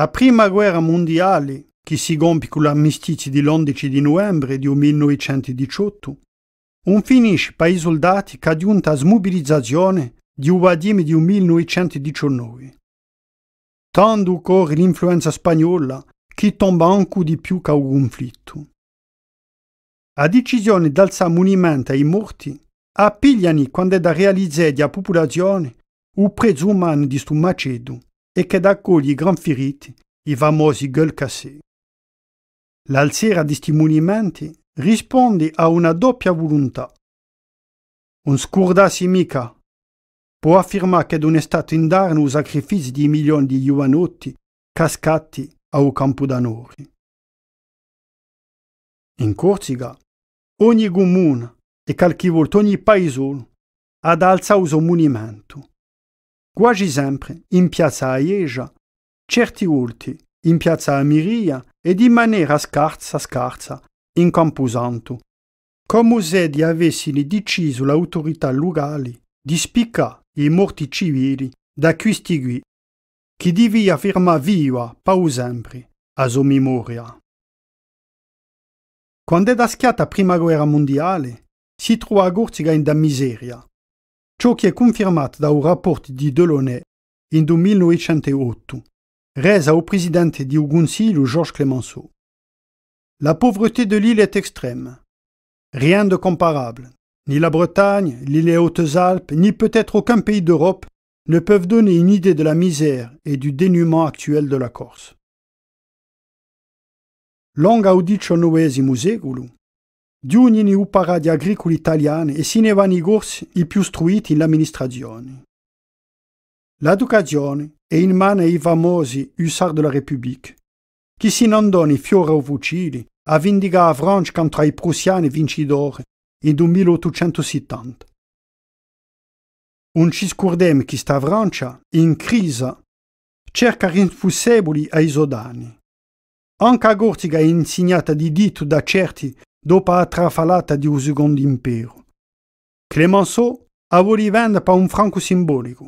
A prima guerra mondiale, che si compie con l'armistizio dell'11 di novembre di 1918, un finisce per i soldati che giunta a smobilizzazione di Ubadime di 1919. Tanto corre l'influenza spagnola che tomba anche di più che un conflitto. A decisione d'alzare monumento ai morti, appigliani quando è da realizzare la popolazione o umano di questo macedo e che dà accoglie i gran feriti, i famosi gueule cassée. L'alzera di sti monumenti risponde a una doppia volontà. Un scordassi mica, può affermare che non è stato indarno il sacrificio di milioni di giovanotti cascati al campo d'onore. In Corsica, ogni comune e qualche volta ogni paesolo ad alza uso monumento quasi sempre in piazza Aieja, certi volte in piazza Amiria e di maniera scarsa scarsa in Camposanto, come se di avessero deciso l'autorità locale di spiccare i morti civili da questi qui, che devia firmare viva per sempre a sua memoria. Quando è da schiata la prima guerra mondiale, si trova a Gorziga in da miseria, ciò che è confermato da un rapporto di Delaunay in 1908, au président du Consiglio Georges Clemenceau. La pauvreté de l'île est extrême. Rien de comparable. Ni la Bretagne, ni les Hautes-Alpes, ni peut-être aucun pays d'Europe ne peuvent donner une idée de la misère et du dénuement actuel de la Corse. Long audicio Gli ne Upara di Agricoli Italiani e si ne vanno i corsi i più struiti in amministrazione. L'educazione è in mano ai famosi usar della Repubblica, che si non doni fiore o fucili a vendicare a Francia contro i prussiani vincitori in 1870. Un ciscurdem che sta a Francia, in crisi, cerca rinfusseboli ai sodani. Anche a Gortiga è insegnata di dito da certi dopo la trafalata di un secondo impero. Clemenceau aveva vende per un franco simbolico.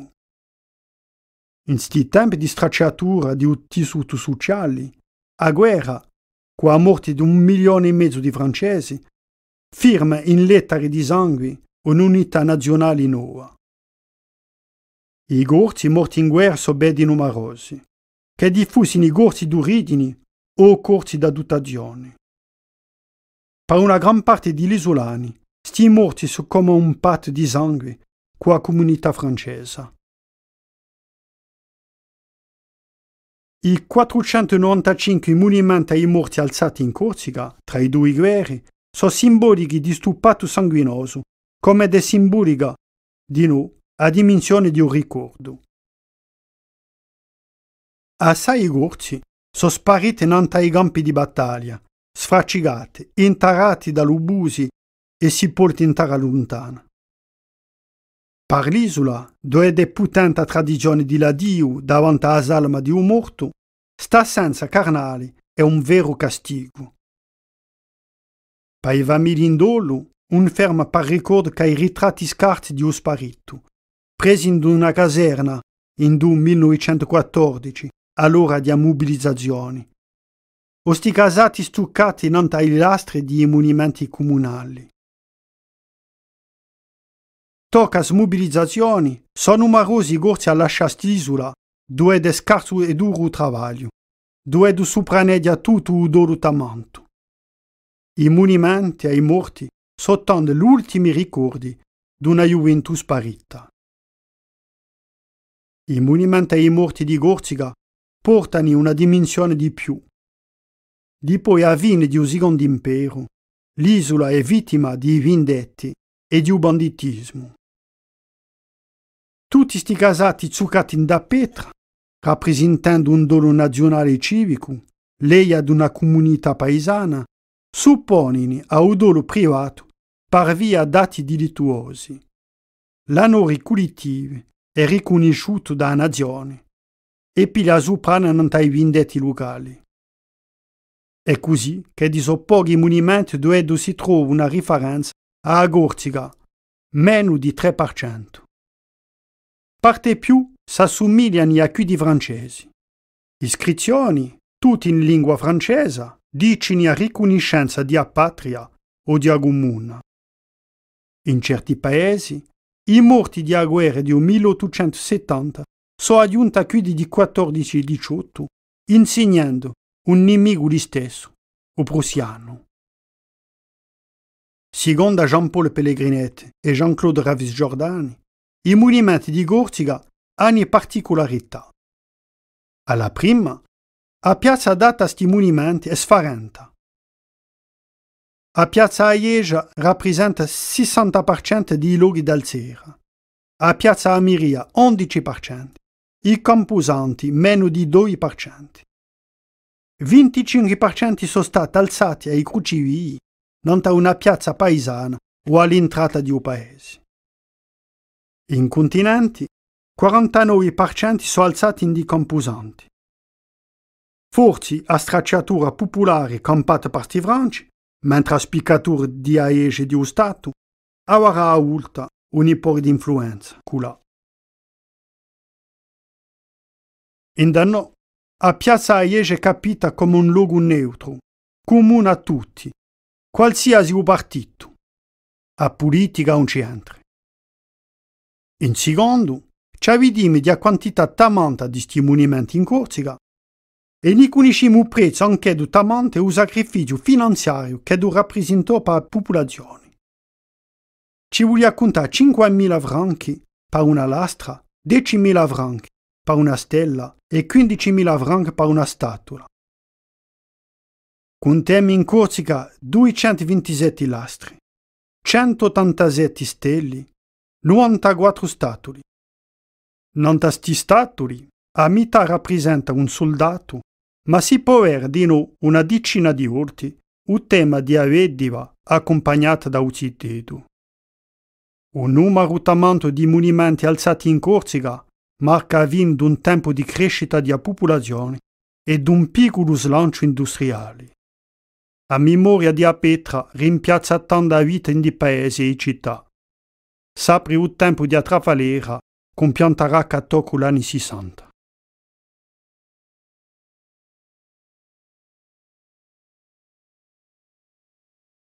In questi tempi di stracciatura di un tessuto sociale, a guerra, con la morte di un milione e mezzo di francesi, firma in lettere di sangue un'unità nazionale nuova. I gorsi morti in guerra sono ben numerosi, che diffusi nei gorsi d'origine o corsi d'adottazione per una gran parte degli isolani, sti morti sono come un patto di sangue con la comunità francese. I 495 monumenti ai morti alzati in Corsica, tra i due guerri, sono simbolici di stupato sanguinoso, come è simbolica, di noi, a dimensione di un ricordo. Assai i corsi sono spariti in antai campi di battaglia, sfaccigati, intarati da e si porti in terra lontana. Per l'isola, dove de potente tradizione di ladio davanti alla salma di un morto, sta senza carnali è un vero castigo. Per i famigli in dolo, un ferma per ricordo che i ritratti scarti di un sparito, presi in una caserna in 1914, all'ora di ammobilizzazioni o sti casati stuccati non ai lastre di munimenti comunali. Tocca smobilizzazioni, sono numerosi gorsi a lasciare st'isola, due de scarso e duro travaglio, due du supranedia tutto il loro tamanto. I monumenti ai morti sottende gli ultimi ricordi d'una gioventù sparita. I monumenti ai morti di Gorzica portano una dimensione di più, di poi avviene di un secondo impero. L'isola è vittima di vendette e di un banditismo. Tutti questi casati zuccati da Petra, rappresentando un dono nazionale civico, lei ad una comunità paesana, supponini a un dono privato per via dati delittuosi. L'anore collettivo è riconosciuto da nazione e piglia soprana non tai vendetti locali. È così che di so pochi monumenti dove si trova una riferenza a Gorzica, meno di 3%. Parte più s'assomigliano a quelli francesi. Iscrizioni, tutte in lingua francese, dicono la riconoscenza di a patria o di a comuna. In certi paesi, i morti di a guerra di 1870 sono aggiunti a quelli di 14-18, insegnando un nemico di stesso, o prussiano. Secondo Jean-Paul Pellegrinetti e Jean-Claude Ravis Giordani, i monumenti di Gorzica hanno particolarità. Alla prima, a piazza data a questi monumenti è sfarenta. A piazza Aieja rappresenta il 60% dei luoghi d'alzera, a piazza Amiria 11%, i campusanti meno di 2%. 25% sono stati alzati ai cucivii a una piazza paesana o all'entrata di un paese. In continenti, 49% sono alzati in decomposanti. Forse a stracciatura popolare campata per i franci, mentre a spiccatura di aege di un Stato, avrà ulta un po' di influenza, culà. danno, a Piazza Aiece è capita come un luogo neutro, comune a tutti, qualsiasi partito. A politica non ci entra. In secondo, ci vediamo di a quantità tamanta di stimulimenti in Corsica e ne conosciamo il prezzo anche di tamante e il sacrificio finanziario che lo rappresentò per la popolazione. Ci voglio contare 5.000 franchi per una lastra, 10.000 franchi per una stella e 15.000 franc per una statua. Contemmo in Corsica 227 lastri, 187 stelle, 94 statue. 90 statue a metà rappresenta un soldato, ma si può avere di vedere una decina di urti il tema di avediva accompagnata da uccideto. Un numero tamanto di monumenti alzati in Corsica marca ma che di un tempo di crescita della popolazione e di un piccolo slancio industriale. A memoria di Apetra rimpiazza tanta vita in di paesi e città. S'apre il tempo di Atravalera con piantaracca tocco l'anni 60.